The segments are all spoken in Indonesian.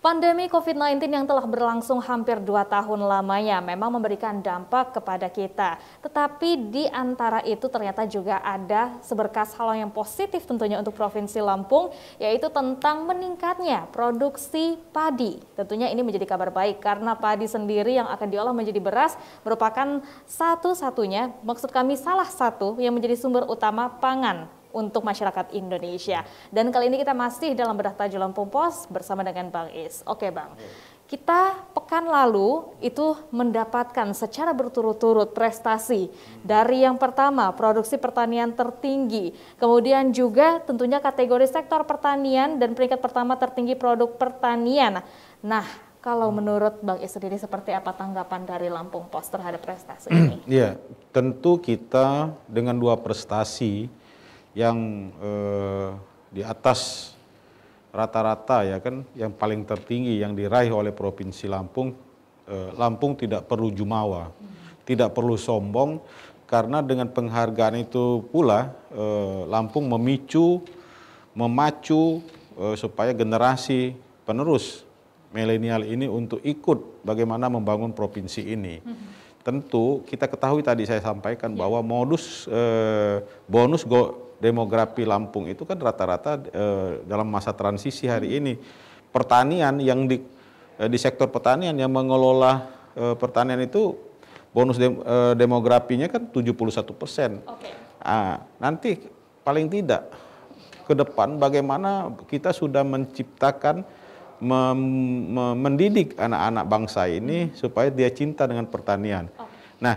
Pandemi COVID-19 yang telah berlangsung hampir dua tahun lamanya memang memberikan dampak kepada kita. Tetapi di antara itu ternyata juga ada seberkas hal yang positif tentunya untuk Provinsi Lampung, yaitu tentang meningkatnya produksi padi. Tentunya ini menjadi kabar baik karena padi sendiri yang akan diolah menjadi beras merupakan satu-satunya, maksud kami salah satu yang menjadi sumber utama pangan untuk masyarakat Indonesia. Dan kali ini kita masih dalam bedah Lampung Pos bersama dengan Bang Is. Oke Bang, iya. kita pekan lalu itu mendapatkan secara berturut-turut prestasi dari yang pertama produksi pertanian tertinggi, kemudian juga tentunya kategori sektor pertanian dan peringkat pertama tertinggi produk pertanian. Nah, kalau hmm. menurut Bang Is sendiri seperti apa tanggapan dari Lampung Pos terhadap prestasi ini? Iya, tentu kita dengan dua prestasi yang eh, di atas rata-rata ya kan yang paling tertinggi yang diraih oleh provinsi Lampung eh, Lampung tidak perlu jumawa hmm. tidak perlu sombong karena dengan penghargaan itu pula eh, Lampung memicu memacu eh, supaya generasi penerus milenial ini untuk ikut bagaimana membangun provinsi ini hmm. tentu kita ketahui tadi saya sampaikan iya. bahwa modus eh, bonus go demografi Lampung itu kan rata-rata e, dalam masa transisi hari ini pertanian yang di e, di sektor pertanian yang mengelola e, pertanian itu bonus dem, e, demografinya kan 71 persen. Okay. Nah, nanti paling tidak ke depan bagaimana kita sudah menciptakan mem, mem, mendidik anak-anak bangsa ini supaya dia cinta dengan pertanian. Okay. Nah,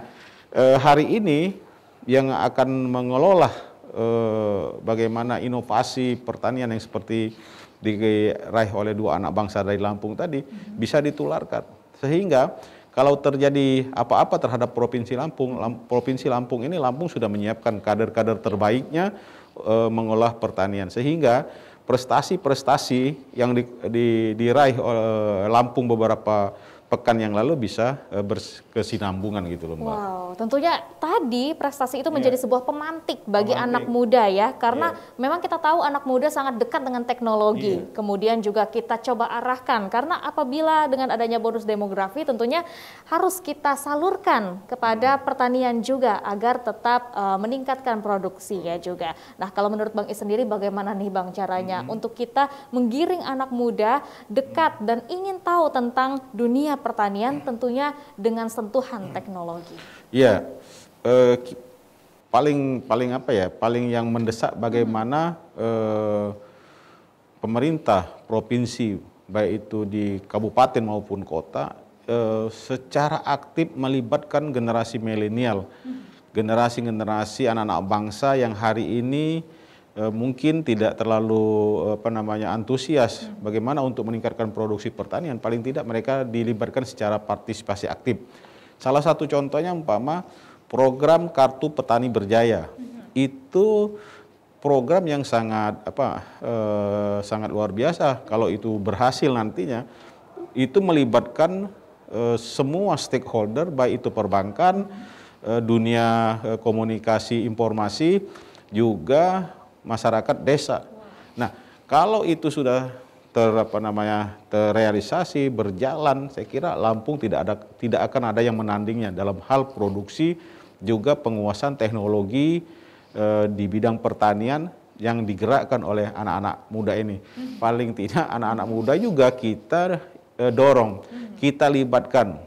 e, hari ini yang akan mengelola Eh, bagaimana inovasi pertanian yang seperti diraih oleh dua anak bangsa dari Lampung tadi bisa ditularkan. Sehingga kalau terjadi apa-apa terhadap Provinsi Lampung, Provinsi Lampung ini Lampung sudah menyiapkan kader-kader terbaiknya eh, mengolah pertanian. Sehingga prestasi-prestasi yang di, diraih oleh Lampung beberapa pekan yang lalu bisa eh, berkesinambungan gitu loh Mbak. Wow, tentunya tadi prestasi itu iya. menjadi yeah. sebuah pemantik bagi pemantik. anak muda ya, karena yeah. memang kita tahu anak muda sangat dekat dengan teknologi. Yeah. Kemudian juga kita coba arahkan, karena apabila dengan adanya bonus demografi tentunya harus kita salurkan kepada hmm. pertanian juga agar tetap uh, meningkatkan produksi ya juga. Nah kalau menurut Bang I sendiri bagaimana nih Bang caranya hmm. untuk kita menggiring anak muda dekat hmm. dan ingin tahu tentang dunia pertanian ya. tentunya dengan sentuhan hmm. teknologi. Iya, eh, paling paling apa ya? Paling yang mendesak bagaimana hmm. eh, pemerintah provinsi baik itu di kabupaten maupun kota eh, secara aktif melibatkan generasi milenial, hmm. generasi-generasi anak-anak bangsa yang hari ini Eh, mungkin tidak terlalu eh, apa namanya antusias bagaimana untuk meningkatkan produksi pertanian paling tidak mereka dilibatkan secara partisipasi aktif. Salah satu contohnya umpama program Kartu Petani Berjaya. Itu program yang sangat apa e, sangat luar biasa kalau itu berhasil nantinya itu melibatkan e, semua stakeholder baik itu perbankan, e, dunia e, komunikasi informasi juga masyarakat desa. Nah, kalau itu sudah ter apa namanya terrealisasi berjalan, saya kira Lampung tidak ada tidak akan ada yang menandingnya dalam hal produksi juga penguasaan teknologi e, di bidang pertanian yang digerakkan oleh anak-anak muda ini. Paling tidak anak-anak muda juga kita e, dorong, kita libatkan,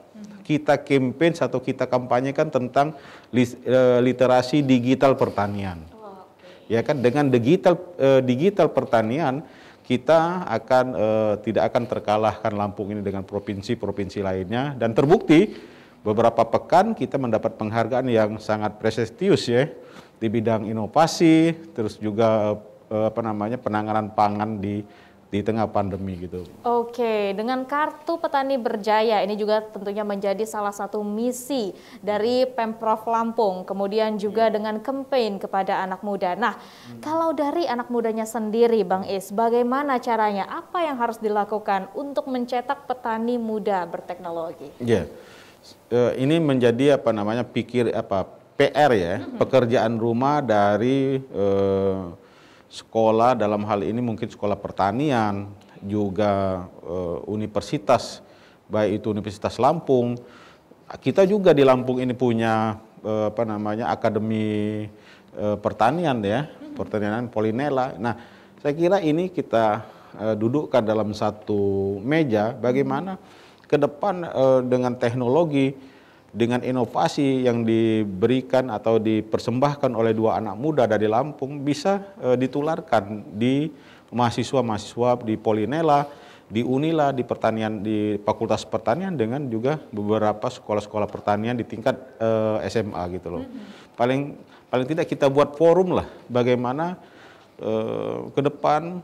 kita campaign atau kita kampanyekan tentang eh, literasi digital pertanian ya kan dengan digital uh, digital pertanian kita akan uh, tidak akan terkalahkan Lampung ini dengan provinsi-provinsi lainnya dan terbukti beberapa pekan kita mendapat penghargaan yang sangat prestisius ya di bidang inovasi terus juga uh, apa namanya penanganan pangan di di tengah pandemi gitu. Oke, dengan kartu petani berjaya ini juga tentunya menjadi salah satu misi dari Pemprov Lampung, kemudian juga iya. dengan kampanye kepada anak muda. Nah, hmm. kalau dari anak mudanya sendiri Bang Is, bagaimana caranya? Apa yang harus dilakukan untuk mencetak petani muda berteknologi? Ya. ini menjadi apa namanya pikir apa PR ya, hmm. pekerjaan rumah dari e, sekolah dalam hal ini mungkin sekolah pertanian, juga uh, universitas, baik itu Universitas Lampung. Kita juga di Lampung ini punya uh, apa namanya akademi uh, pertanian ya, pertanian Polinela. Nah, saya kira ini kita dudukkan dalam satu meja bagaimana ke depan dengan teknologi dengan inovasi yang diberikan atau dipersembahkan oleh dua anak muda dari Lampung bisa e, ditularkan di mahasiswa-mahasiswa di Polinela, di Unila, di pertanian di Fakultas Pertanian dengan juga beberapa sekolah-sekolah pertanian di tingkat e, eh, SMA gitu loh. Mm-hmm. Paling paling tidak kita buat forum lah bagaimana e, ke depan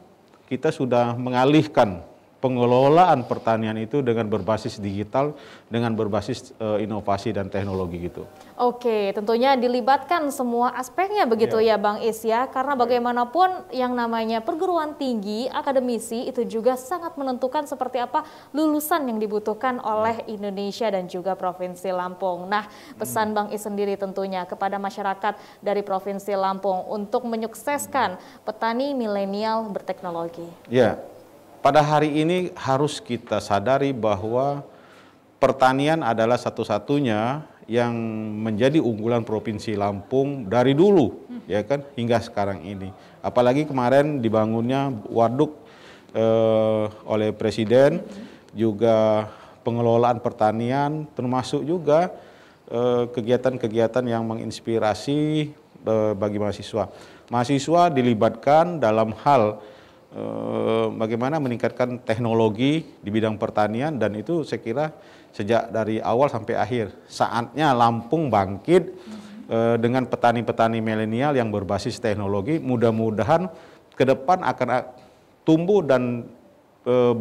kita sudah mengalihkan pengelolaan pertanian itu dengan berbasis digital, dengan berbasis uh, inovasi dan teknologi gitu. Oke, tentunya dilibatkan semua aspeknya begitu ya, ya Bang Is ya, karena iya. bagaimanapun yang namanya perguruan tinggi, akademisi itu juga sangat menentukan seperti apa lulusan yang dibutuhkan oleh iya. Indonesia dan juga Provinsi Lampung. Nah, pesan hmm. Bang Is sendiri tentunya kepada masyarakat dari Provinsi Lampung untuk menyukseskan petani milenial berteknologi. Ya, pada hari ini harus kita sadari bahwa pertanian adalah satu-satunya yang menjadi unggulan Provinsi Lampung dari dulu ya kan hingga sekarang ini. Apalagi kemarin dibangunnya waduk eh, oleh presiden juga pengelolaan pertanian termasuk juga eh, kegiatan-kegiatan eh, yang menginspirasi eh, bagi mahasiswa. Mahasiswa dilibatkan dalam hal Eh, bagaimana meningkatkan teknologi di bidang pertanian dan itu saya kira sejak dari awal sampai akhir saatnya Lampung bangkit eh, dengan petani-petani milenial yang berbasis teknologi mudah-mudahan ke depan akan eh, tumbuh dan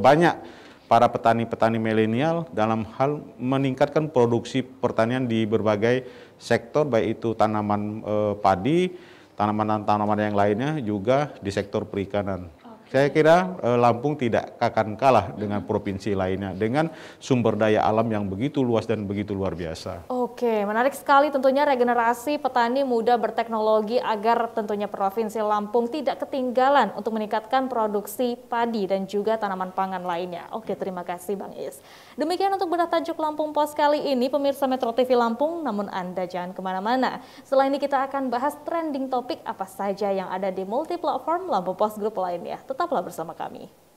banyak para petani-petani milenial dalam hal meningkatkan produksi pertanian di berbagai sektor baik itu tanaman padi, tanaman-tanaman yang lainnya juga di sektor perikanan. Saya kira eh, Lampung tidak akan kalah dengan provinsi lainnya dengan sumber daya alam yang begitu luas dan begitu luar biasa. Oh. Oke, menarik sekali tentunya regenerasi petani muda berteknologi agar tentunya Provinsi Lampung tidak ketinggalan untuk meningkatkan produksi padi dan juga tanaman pangan lainnya. Oke, terima kasih Bang Is. Demikian untuk berita tajuk Lampung Pos kali ini, pemirsa Metro TV Lampung, namun Anda jangan kemana-mana. Selain ini kita akan bahas trending topik apa saja yang ada di multi platform Lampung Pos Group lainnya. Tetaplah bersama kami.